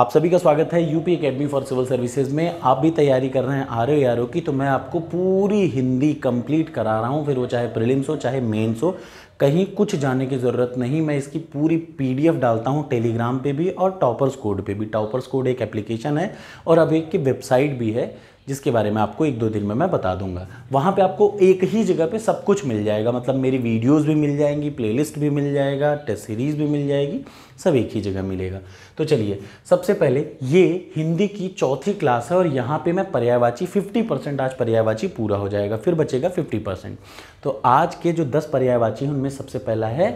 आप सभी का स्वागत है UP academy for civil services में आप भी तैयारी कर रहे हैं आर ओ की तो मैं आपको पूरी हिंदी कंप्लीट करा रहा हूँ फिर वो चाहे प्रिलिम्स हो चाहे मेंस हो कहीं कुछ जाने की ज़रूरत नहीं मैं इसकी पूरी पीडीएफ डालता हूँ टेलीग्राम पे भी और टॉपर्स कोड पे भी टॉपर्स कोड एक एप्लीकेशन है और अब एक की वेबसाइट भी है जिसके बारे में आपको एक दो दिन में मैं बता दूंगा वहाँ पे आपको एक ही जगह पे सब कुछ मिल जाएगा मतलब मेरी वीडियोस भी मिल जाएंगी प्लेलिस्ट भी मिल जाएगा टेस्ट सीरीज़ भी मिल जाएगी सब एक ही जगह मिलेगा तो चलिए सबसे पहले ये हिंदी की चौथी क्लास है और यहाँ पे मैं पर्यायवाची 50 परसेंट आज पर्यायवाची पूरा हो जाएगा फिर बचेगा 50 परसेंट तो आज के जो 10 पर्यायवाची हैं उनमें सबसे पहला है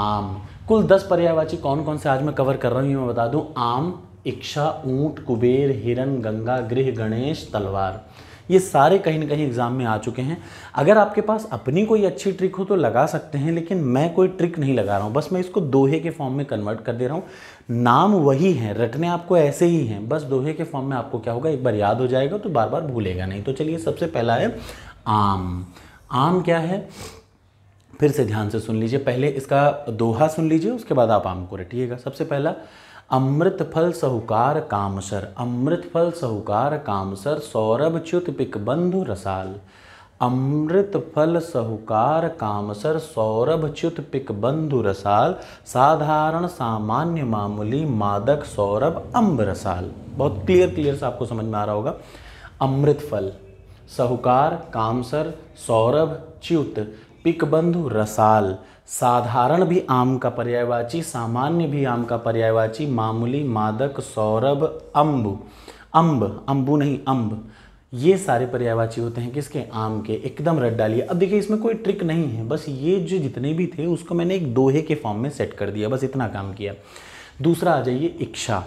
आम कुल 10 पर्यायवाची कौन कौन से आज मैं कवर कर रहा हूँ ये मैं बता दूँ आम इच्छा ऊंट कुबेर हिरन गंगा गृह गणेश तलवार ये सारे कहीं ना कहीं एग्ज़ाम में आ चुके हैं अगर आपके पास अपनी कोई अच्छी ट्रिक हो तो लगा सकते हैं लेकिन मैं कोई ट्रिक नहीं लगा रहा हूँ बस मैं इसको दोहे के फॉर्म में कन्वर्ट कर दे रहा हूँ नाम वही है रटने आपको ऐसे ही हैं बस दोहे के फॉर्म में आपको क्या होगा एक बार याद हो जाएगा तो बार बार भूलेगा नहीं तो चलिए सबसे पहला है आम आम क्या है फिर से ध्यान से सुन लीजिए पहले इसका दोहा सुन लीजिए उसके बाद आप आम को रटिएगा सबसे पहला अमृत फल सहुकार कामसर अमृत फल सहुकार कामसर सौरभ च्युत पिक बंधु रसाल अमृत फल सहुकार कामसर सौरभ च्युत पिक बंधु रसाल साधारण सामान्य मामूली मादक सौरभ अम्ब रसाल बहुत क्लियर क्लियर से आपको समझ में आ रहा होगा अमृत फल सहुकार कामसर सौरभ च्युत पिकबंधु रसाल साधारण भी आम का पर्यायवाची सामान्य भी आम का पर्यायवाची मामूली मादक सौरभ अम्ब अम्ब अम्बू नहीं अम्ब ये सारे पर्यायवाची होते हैं किसके आम के एकदम रट डालिए अब देखिए इसमें कोई ट्रिक नहीं है बस ये जो जितने भी थे उसको मैंने एक दोहे के फॉर्म में सेट कर दिया बस इतना काम किया दूसरा आ जाइए इच्छा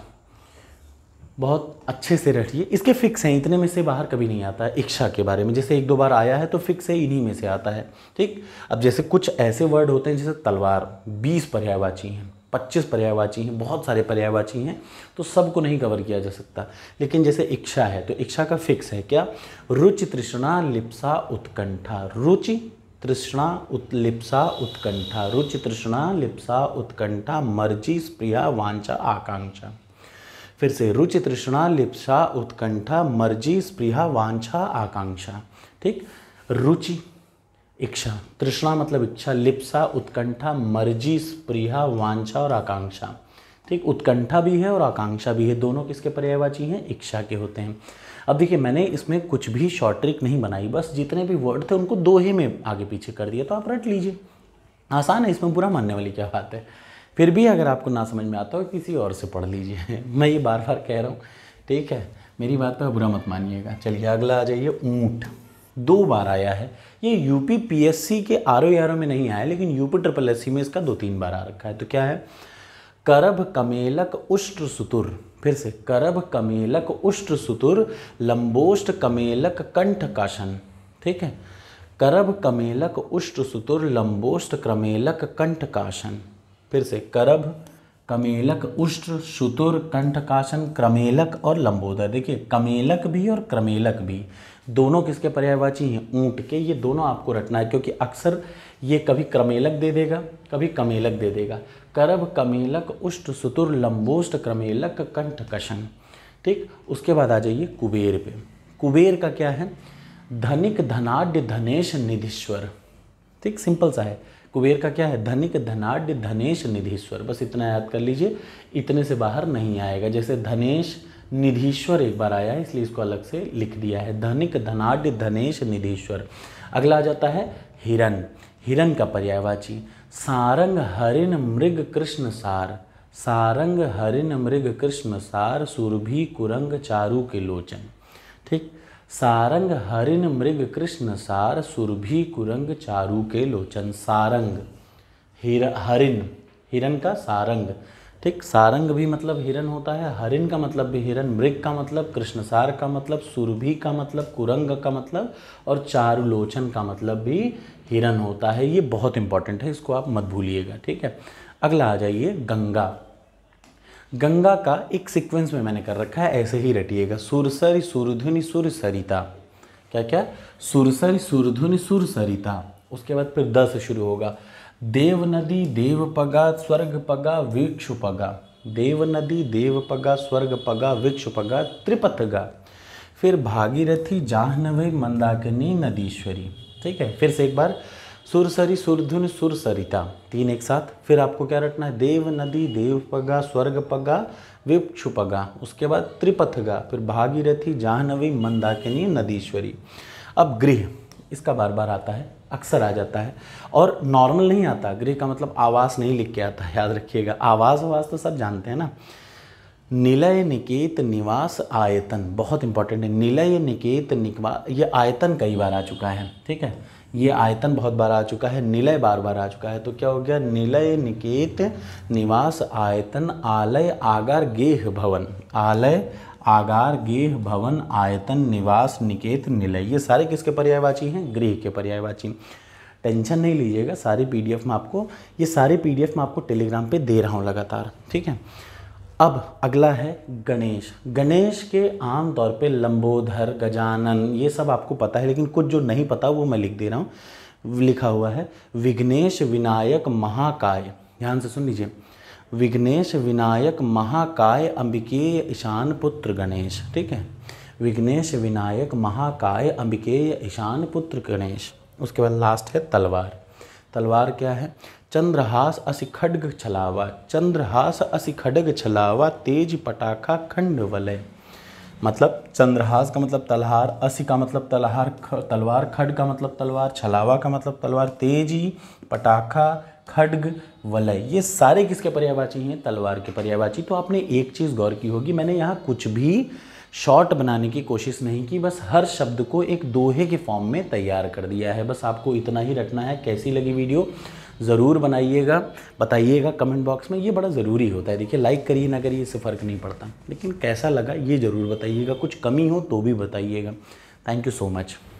बहुत अच्छे से रखिए इसके फिक्स हैं इतने में से बाहर कभी नहीं आता है इच्छा के बारे में जैसे एक दो बार आया है तो फिक्स है इन्हीं में से आता है ठीक अब जैसे कुछ ऐसे वर्ड होते हैं जैसे तलवार बीस पर्यायवाची हैं पच्चीस पर्यायवाची हैं बहुत सारे पर्यायवाची हैं तो सबको नहीं कवर किया जा सकता लेकिन जैसे इच्छा है तो इच्छा का फिक्स है क्या रुचि तृष्णा लिप्सा उत्कंठा रुचि तृष्णा उत्लिप्सा उत्कंठा रुचि तृष्णा लिप्सा उत्कंठा मर्जी प्रिया वांछा आकांक्षा फिर से रुचि तृष्णा लिप्सा उत्कंठा मर्जी स्प्रिया वांछा आकांक्षा ठीक रुचि इच्छा तृष्णा मतलब इच्छा लिप्सा उत्कंठा मर्जी स्प्रिया वांछा और आकांक्षा ठीक उत्कंठा भी है और आकांक्षा भी है दोनों किसके पर्यायवाची हैं इच्छा के होते हैं अब देखिए मैंने इसमें कुछ भी शॉर्ट ट्रिक नहीं बनाई बस जितने भी वर्ड थे उनको दो ही में आगे पीछे कर दिया तो आप रट लीजिए आसान है इसमें पूरा मानने वाली क्या बात है फिर भी अगर आपको ना समझ में आता हो किसी और से पढ़ लीजिए मैं ये बार बार कह रहा हूँ ठीक है मेरी बात पर बुरा मत मानिएगा चलिए अगला आ जाइए ऊँट दो बार आया है ये यूपी पीएससी के आर ओ में नहीं आया लेकिन यूपी ट्रिपल एस सी में इसका दो तीन बार आ रखा है तो क्या है करभ कमेलक उष्ट सुतुर फिर से करभ कमेलक उष्ट सुतुर लंबोष्ट कमेलक कंठ काशन ठीक है करभ कमेलक उष्ट सुतुर लंबोष्ट क्रमेलक कंठ काशन फिर से करभ कमेलक उष्ट्र शुतुर कंठकाशन क्रमेलक और लंबोदर देखिए कमेलक भी और क्रमेलक भी दोनों किसके पर्यायवाची हैं ऊँट के ये दोनों आपको रटना है क्योंकि अक्सर ये कभी क्रमेलक दे देगा कभी कमेलक दे देगा करभ कमेलक उष्ट सुतुर लंबोष्ट क्रमेलक कंठकशन ठीक उसके बाद आ जाइए कुबेर पे कुबेर का क्या है धनिक धनाढ़ धनेश निधीश्वर ठीक सिंपल सा है कुबेर का क्या है धनिक धनाढ़ धनेश निधीश्वर बस इतना याद कर लीजिए इतने से बाहर नहीं आएगा जैसे धनेश निधीश्वर एक बार आया है इसलिए इसको अलग से लिख दिया है धनिक धनाढ़ धनेश निधीश्वर अगला आ जाता है हिरण हिरण का पर्यायवाची सारंग हरिण मृग कृष्ण सार सारंग हरिण मृग कृष्ण सार सुरभि कुरंग चारू के लोचन ठीक सारंग हरिन मृग कृष्ण सार सुरभि कुरंग चारू के लोचन सारंग हिर हरिन हिरन का सारंग ठीक सारंग भी मतलब हिरन होता है हरिन का मतलब भी हिरन मृग का मतलब कृष्णसार का मतलब सुरभि का मतलब कुरंग का मतलब और चारुलोचन का मतलब भी हिरन होता है ये बहुत इंपॉर्टेंट है इसको आप मत भूलिएगा ठीक है अगला आ जाइए गंगा गंगा का एक सीक्वेंस में मैंने कर रखा है ऐसे ही रटिएगा सुरसर सुरधुनि सुर सरिता क्या क्या सुरसर सुरधुनि सुर सरिता उसके बाद फिर दस शुरू होगा देव नदी देव पगा स्वर्ग पगा वृक्ष पगा देव नदी देव पगा स्वर्ग पगा वृक्ष पगा त्रिपथगा फिर भागीरथी जाह्नवी मंदाकिनी नदीश्वरी ठीक है फिर से एक बार सुरसरी सुरधुन सुरसरिता तीन एक साथ फिर आपको क्या रटना है देव नदी देव पगा स्वर्ग पगा विपक्षुपगा उसके बाद त्रिपथगा फिर भागीरथी जाहनवी मंदाकिनी नदीश्वरी अब गृह इसका बार बार आता है अक्सर आ जाता है और नॉर्मल नहीं आता गृह का मतलब आवास नहीं लिख के आता याद रखिएगा आवास आवास तो सब जानते हैं ना निलय निकेत निवास आयतन बहुत इंपॉर्टेंट है निलय निकेत निकवा ये आयतन कई बार आ चुका है ठीक है ये आयतन बहुत बार आ चुका है निलय बार बार आ चुका है तो क्या हो गया निलय निकेत निवास आयतन आलय आगार गेह भवन आलय आगार गेह भवन आयतन निवास निकेत निलय ये सारे किसके पर्यायवाची हैं गृह के पर्यायवाची टेंशन नहीं लीजिएगा सारे पीडीएफ में आपको ये सारे पीडीएफ में आपको टेलीग्राम पे दे रहा हूँ लगातार ठीक है अब अगला है गणेश गणेश के आम तौर पे लंबोधर गजानन ये सब आपको पता है लेकिन कुछ जो नहीं पता वो मैं लिख दे रहा हूँ लिखा हुआ है विघ्नेश विनायक महाकाय ध्यान से सुन लीजिए विघ्नेश विनायक महाकाय अंबिकेय ईशान पुत्र गणेश ठीक है विघ्नेश विनायक महाकाय अंबिकेय ईशान पुत्र गणेश उसके बाद लास्ट है तलवार तलवार क्या है चंद्रहास असि खड्ग छलावा चंद्रहास असि खड्ग छलावा तेज पटाखा खंड वलय मतलब चंद्रहास का मतलब तलहार असि का मतलब तलहार तलवार खड का मतलब तलवार छलावा का मतलब तलवार तेजी पटाखा खड्ग वलय ये सारे किसके पर्यायवाची हैं तलवार के पर्यायवाची तो आपने एक चीज़ गौर की होगी मैंने यहाँ कुछ भी शॉर्ट बनाने की कोशिश नहीं की बस हर शब्द को एक दोहे के फॉर्म में तैयार कर दिया है बस आपको इतना ही रटना है कैसी लगी वीडियो ज़रूर बनाइएगा बताइएगा कमेंट बॉक्स में ये बड़ा ज़रूरी होता है देखिए लाइक करिए ना करिए इससे फ़र्क नहीं पड़ता लेकिन कैसा लगा ये ज़रूर बताइएगा कुछ कमी हो तो भी बताइएगा थैंक यू सो मच